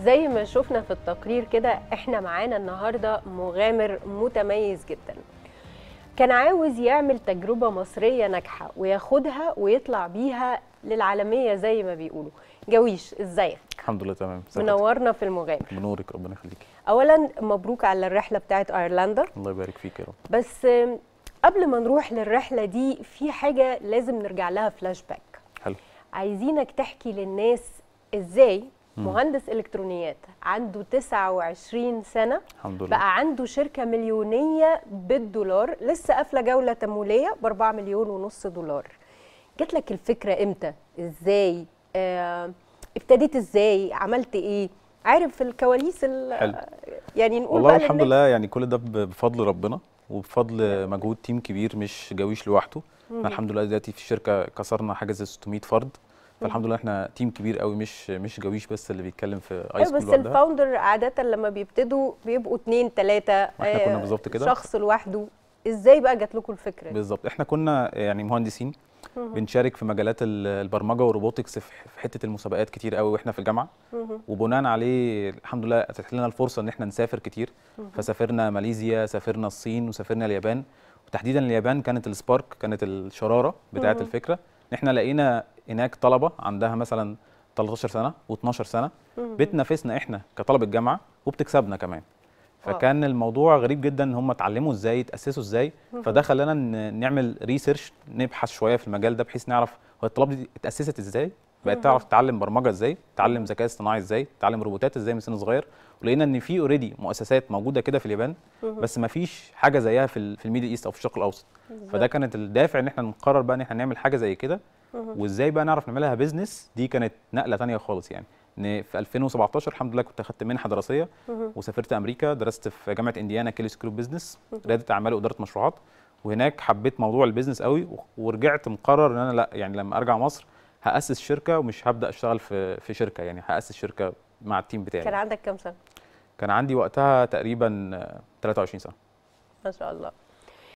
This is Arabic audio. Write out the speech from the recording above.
زي ما شفنا في التقرير كده احنا معانا النهارده مغامر متميز جدا كان عاوز يعمل تجربة مصرية ناجحة وياخدها ويطلع بيها للعالمية زي ما بيقولوا جويش ازيك الحمد لله تمام منورنا في المغامر منورك ربنا يخليكي اولا مبروك على الرحلة بتاعت ايرلندا الله يبارك فيك يا رب بس قبل ما نروح للرحلة دي في حاجة لازم نرجع لها فلاش باك حلو عايزينك تحكي للناس ازاي مهندس الكترونيات عنده 29 سنه الحمد لله بقى عنده شركه مليونيه بالدولار لسه قافله جوله تمويليه ب 4 مليون ونص دولار جات لك الفكره امتى ازاي آه ابتديت ازاي عملت ايه عارف الكواليس حلو. يعني نقول والله الحمد لله يعني كل ده بفضل ربنا وبفضل مجهود تيم كبير مش جويش لوحده احنا الحمد لله دلوقتي في الشركه كسرنا حاجز 600 فرد فالحمد لله احنا تيم كبير قوي مش مش جويش بس اللي بيتكلم في اي سكول بس الفاوندر عاده لما بيبتدوا بيبقوا اثنين ثلاثه احنا كنا آه، بالظبط كده شخص لوحده ازاي بقى جات لكم الفكره بالظبط احنا كنا يعني مهندسين بنشارك في مجالات البرمجه والروبوتكس في حته المسابقات كتير قوي واحنا في الجامعه وبناء عليه الحمد لله اتاحت لنا الفرصه ان احنا نسافر كتير فسافرنا ماليزيا سافرنا الصين وسافرنا اليابان وتحديدا اليابان كانت السبارك كانت الشراره بتاعه الفكره ان احنا لقينا هناك طلبه عندها مثلا 13 سنه و12 سنه بتنافسنا احنا كطلبه جامعه وبتكسبنا كمان فكان الموضوع غريب جدا ان هم اتعلموا ازاي اتاسسوا ازاي فده خلانا نعمل ريسيرش نبحث شويه في المجال ده بحيث نعرف هو الطلاب دي اتاسست ازاي بقت تعرف تتعلم برمجه ازاي تتعلم ذكاء اصطناعي ازاي تتعلم روبوتات ازاي من سن صغير ولقينا ان في اوريدي مؤسسات موجوده كده في اليابان بس ما فيش حاجه زيها في, في الميدل ايست او في الشرق الاوسط فده كانت الدافع ان احنا نقرر بقى ان احنا نعمل حاجه زي كده وازاي بقى نعرف نعملها بيزنس دي كانت نقله ثانيه خالص يعني ان في 2017 الحمد لله كنت اخدت منحه دراسيه وسافرت امريكا درست في جامعه انديانا كيلي سكول بزنس رياده اعمال واداره مشروعات وهناك حبيت موضوع البيزنس قوي ورجعت مقرر ان انا لا يعني لما ارجع مصر هاسس شركه ومش هبدا اشتغل في في شركه يعني هاسس شركه مع التيم بتاعي كان عندك كام سنه كان عندي وقتها تقريبا 23 سنه ما شاء الله